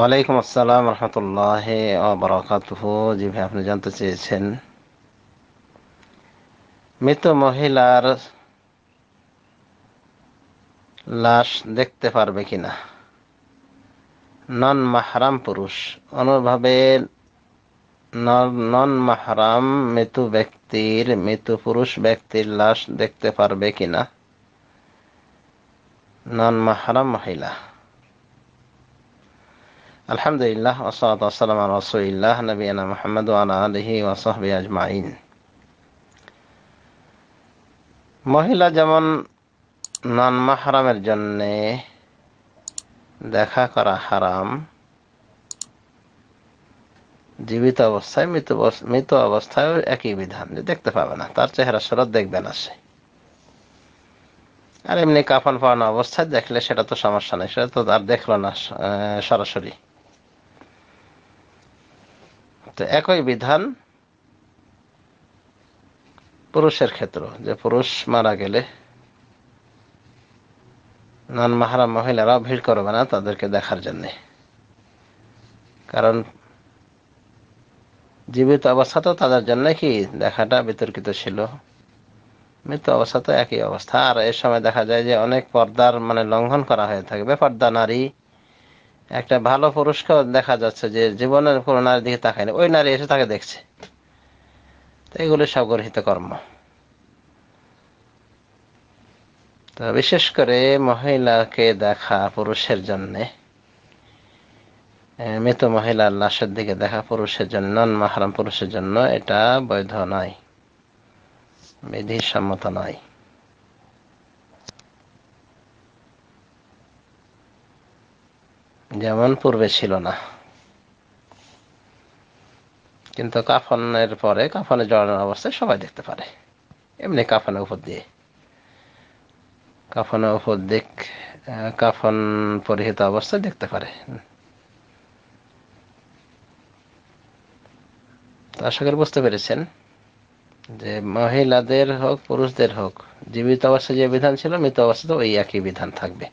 ওয়ালাইকুম আসসালাম রহমতুল্লাহ বারাকাতুহ জি ভাই আপনি জানতে চেয়েছেন মৃত মহিলার লাশ দেখতে পারবে কিনা নন মাহরাম পুরুষ অনুভাবে নন মাহরাম মৃত ব্যক্তির মৃত পুরুষ ব্যক্তির লাশ দেখতে পারবে কিনা নন মাহরাম মহিলা আলহামদুলিল্লাহ রসুলিল্লাহ নবীনা মোহাম্মদ আলহি ওসহবি আজমাইন মহিলা যেমন নন মাহারামের জন্যে দেখা করা হারাম জীবিত অবস্থায় মৃত মৃত অবস্থায় একই বিধান যে দেখতে পাবে না তার চেহারা সরত দেখবে না সে আর এমনি কাফন পাওয়ানো অবস্থায় দেখলে সেটা তো সমস্যা নেই সেটা তো আর দেখলো না সরাসরি তো একই বিধান পুরুষের ক্ষেত্র যে পুরুষ মারা গেলে নন মাহারা মহিলারা ভিড় করবে না তাদেরকে দেখার জন্যে কারণ জীবিত অবস্থা তো তাদের জন্য কি দেখাটা বিতর্কিত ছিল মৃত্যু অবস্থা তো একই অবস্থা আর এ সময় দেখা যায় যে অনেক পর্দার মানে লঙ্ঘন করা হয়ে থাকবে পর্দা নারী একটা ভালো পুরুষকে দেখা যাচ্ছে যে জীবনের কোনো নারীর দিকে তাকায়নি ওই নারী এসে তাকে দেখছে তো এগুলো সগর্হিত কর্ম তো বিশেষ করে মহিলাকে দেখা পুরুষের জন্যে মৃত মহিলার লাশের দিকে দেখা পুরুষের জন্য নন মাহারাম পুরুষের জন্য এটা বৈধ নয় বিধিসম্মত নয় যেমন পূর্বে ছিল না কিন্তু কাফনের পরে কাফনে জড়ানোর অবস্থায় সবাই দেখতে পারে এমনি কাফনের উপর দিয়ে কাফনের উপর দিক কাফন পরিহিত অবস্থায় দেখতে পারে আশা করি বুঝতে পেরেছেন যে মহিলাদের হোক পুরুষদের হোক জীবিত অবস্থায় যে বিধান ছিল মৃত অবস্থাতে ওই একই বিধান থাকবে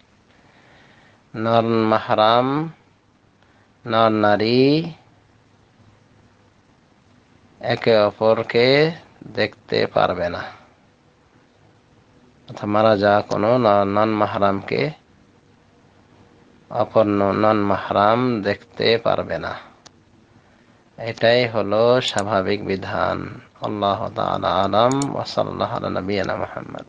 নর মাহারাম নর নারী একে অপরকে দেখতে পারবে না অর্থাৎ মারা যা কোনো নন মাহারামকে অপর নন মাহারাম দেখতে পারবে না এটাই হলো স্বাভাবিক বিধান আল্লাহ আলম ওসল্লাহ নবীনা মোহাম্মদ